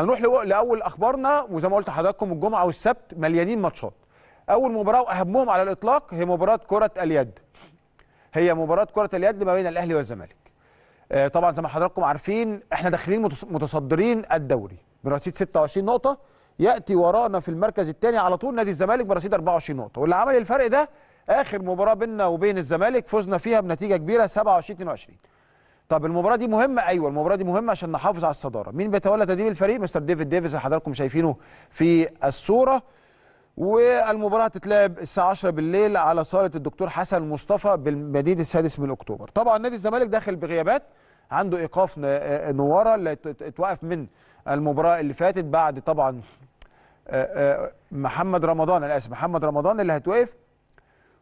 هنروح لاول اخبارنا وزي ما قلت لحضراتكم الجمعه والسبت مليانين ماتشات اول مباراه واهمهم على الاطلاق هي مباراه كره اليد هي مباراه كره اليد ما بين الاهلي والزمالك آه، طبعا زي ما حضراتكم عارفين احنا داخلين متصدرين الدوري برصيد 26 نقطه ياتي ورانا في المركز الثاني على طول نادي الزمالك برصيد 24 نقطه واللي عمل الفرق ده اخر مباراه بيننا وبين الزمالك فزنا فيها بنتيجه كبيره 27 22 طب المباراه دي مهمه ايوه المباراه دي مهمه عشان نحافظ على الصداره مين بيتولى تدريب الفريق مستر ديفيد ديفيز اللي حضراتكم شايفينه في الصوره والمباراه هتتلعب الساعه 10 بالليل على صاله الدكتور حسن مصطفى بالمدينه السادس من اكتوبر طبعا نادي الزمالك داخل بغيابات عنده ايقاف نواره اللي اتوقف من المباراه اللي فاتت بعد طبعا محمد رمضان الاسم محمد رمضان اللي هتوقف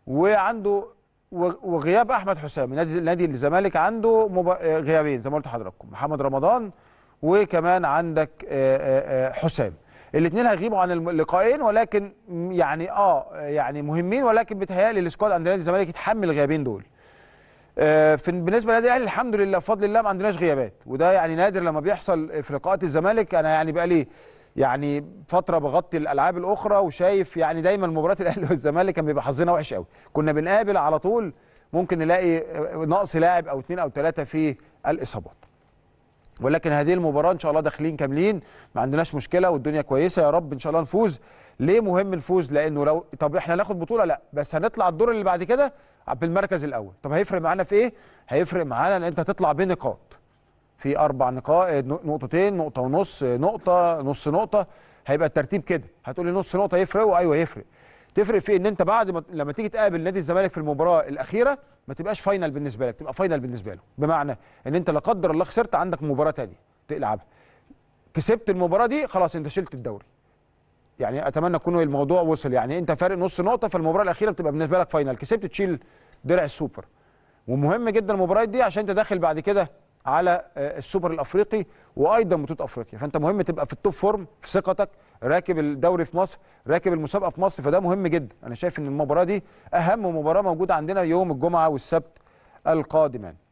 وعنده وغياب احمد حسام نادي نادي الزمالك عنده مب... آه، غيابين زي ما قلت لحضراتكم محمد رمضان وكمان عندك آه، آه، حسام الاثنين هيغيبوا عن اللقاءين ولكن يعني اه يعني مهمين ولكن بتهيألي السكواد عند نادي الزمالك يتحمل الغيابين دول في بالنسبه للنادي الاهلي الحمد لله بفضل الله ما عندناش غيابات وده يعني نادر لما بيحصل في لقاءات الزمالك انا يعني بقى لي يعني فتره بغطي الالعاب الاخرى وشايف يعني دايما مباراه الاهلي والزمالك كان بيبقى حظنا وحش قوي كنا بنقابل على طول ممكن نلاقي نقص لاعب او اثنين او ثلاثه في الاصابات ولكن هذه المباراه ان شاء الله داخلين كاملين ما عندناش مشكله والدنيا كويسه يا رب ان شاء الله نفوز ليه مهم الفوز لانه لو طب احنا ناخد بطوله لا بس هنطلع الدور اللي بعد كده بالمركز الاول طب هيفرق معانا في ايه هيفرق معانا ان انت تطلع بنقاط في اربع نقاط نقطتين نقطه ونص نقطه نص نقطه هيبقى الترتيب كده هتقولي نص نقطه يفرق ايوه يفرق تفرق في ان انت بعد ما لما تيجي تقابل نادي الزمالك في المباراه الاخيره ما تبقاش فاينل بالنسبه لك تبقى فاينل بالنسبه له بمعنى ان انت لا قدر الله خسرت عندك مباراه ثانيه تلعبها كسبت المباراه دي خلاص انت شلت الدوري يعني اتمنى يكون الموضوع وصل يعني انت فارق نص نقطه فالمباراه الاخيره بتبقى بالنسبه لك فاينل كسبت تشيل درع السوبر ومهم جدا المباريات دي عشان انت داخل بعد كده على آه، السوبر الافريقي وايضا بطوله افريقيا فانت مهم تبقى في التوب فورم في ثقتك راكب الدوري في مصر راكب المسابقه في مصر فده مهم جدا انا شايف ان المباراه دي اهم مباراه موجوده عندنا يوم الجمعه والسبت القادمان يعني.